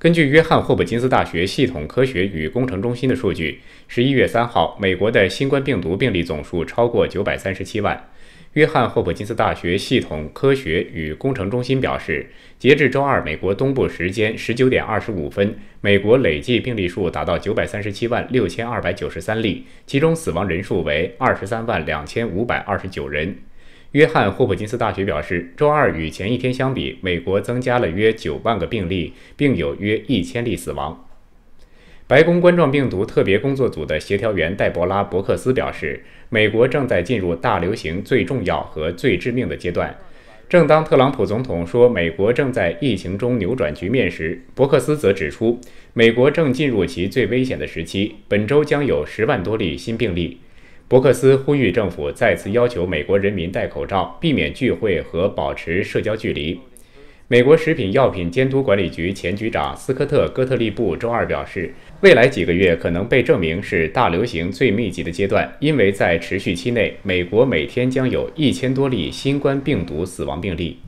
根据约翰霍普金斯大学系统科学与工程中心的数据，十一月三号，美国的新冠病毒病例总数超过九百三十七万。约翰霍普金斯大学系统科学与工程中心表示，截至周二美国东部时间十九点二十五分，美国累计病例数达到九百三十七万六千二百九十三例，其中死亡人数为二十三万两千五百二十九人。约翰霍普金斯大学表示，周二与前一天相比，美国增加了约九万个病例，并有约一千例死亡。白宫冠状病毒特别工作组的协调员戴博拉·伯克斯表示，美国正在进入大流行最重要和最致命的阶段。正当特朗普总统说美国正在疫情中扭转局面时，伯克斯则指出，美国正进入其最危险的时期。本周将有十万多例新病例。伯克斯呼吁政府再次要求美国人民戴口罩，避免聚会和保持社交距离。美国食品药品监督管理局前局长斯科特·戈特利布周二表示，未来几个月可能被证明是大流行最密集的阶段，因为在持续期内，美国每天将有一千多例新冠病毒死亡病例。